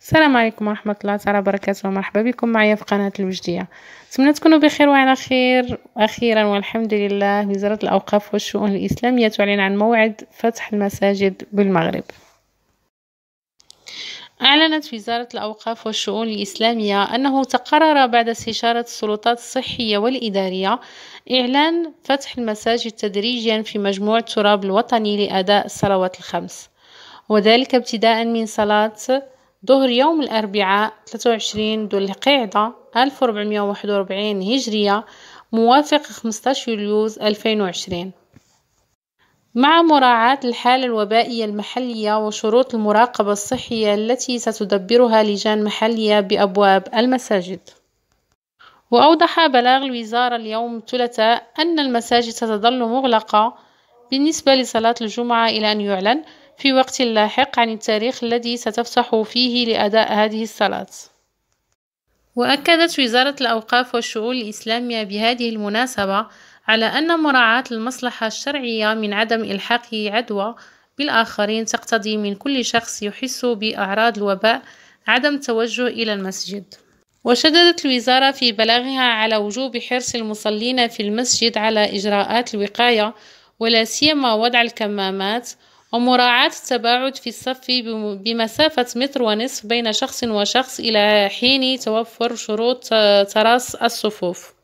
السلام عليكم ورحمة الله تعالى وبركاته ومرحبا بكم معايا في قناة الوجدية نتمنى تكونوا بخير وعلى خير أخيرا والحمد لله وزارة الأوقاف والشؤون الإسلامية تعلن عن موعد فتح المساجد بالمغرب أعلنت وزارة الأوقاف والشؤون الإسلامية أنه تقرر بعد استشارة السلطات الصحية والإدارية إعلان فتح المساجد تدريجيا في مجموع التراب الوطني لأداء الصلوات الخمس وذلك ابتداء من صلاة ظهر يوم الأربعاء 23 ذو القعدة 1441 هجرية موافق 15 يوليوز 2020 مع مراعاة الحالة الوبائية المحلية وشروط المراقبة الصحية التي ستدبرها لجان محلية بأبواب المساجد وأوضح بلاغ الوزارة اليوم الثلاثاء أن المساجد ستظل مغلقة بالنسبة لصلاة الجمعة إلى أن يعلن في وقت لاحق عن التاريخ الذي ستفتح فيه لأداء هذه الصلاة وأكدت وزارة الأوقاف والشؤون الإسلامية بهذه المناسبة على أن مراعاة المصلحة الشرعية من عدم إلحاق عدوى بالآخرين تقتضي من كل شخص يحس بأعراض الوباء عدم التوجه إلى المسجد وشددت الوزارة في بلاغها على وجوب حرص المصلين في المسجد على إجراءات الوقاية ولا سيما وضع الكمامات ومراعاة التباعد في الصف بمسافة متر ونصف بين شخص وشخص إلى حين توفر شروط تراس الصفوف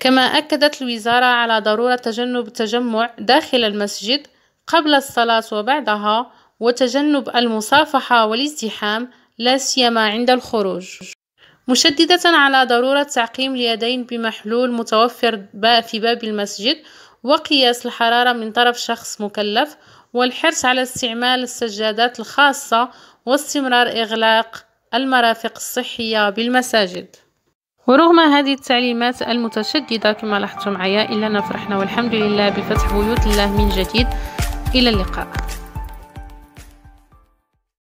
كما أكدت الوزارة على ضرورة تجنب التجمع داخل المسجد قبل الصلاة وبعدها وتجنب المصافحة والازدحام لا سيما عند الخروج مشددة على ضرورة تعقيم اليدين بمحلول متوفر في باب المسجد وقياس الحرارة من طرف شخص مكلف والحرص على استعمال السجادات الخاصة واستمرار إغلاق المرافق الصحية بالمساجد ورغم هذه التعليمات المتشددة كما لاحظتم معايا إلا نفرحنا والحمد لله بفتح بيوت الله من جديد إلى اللقاء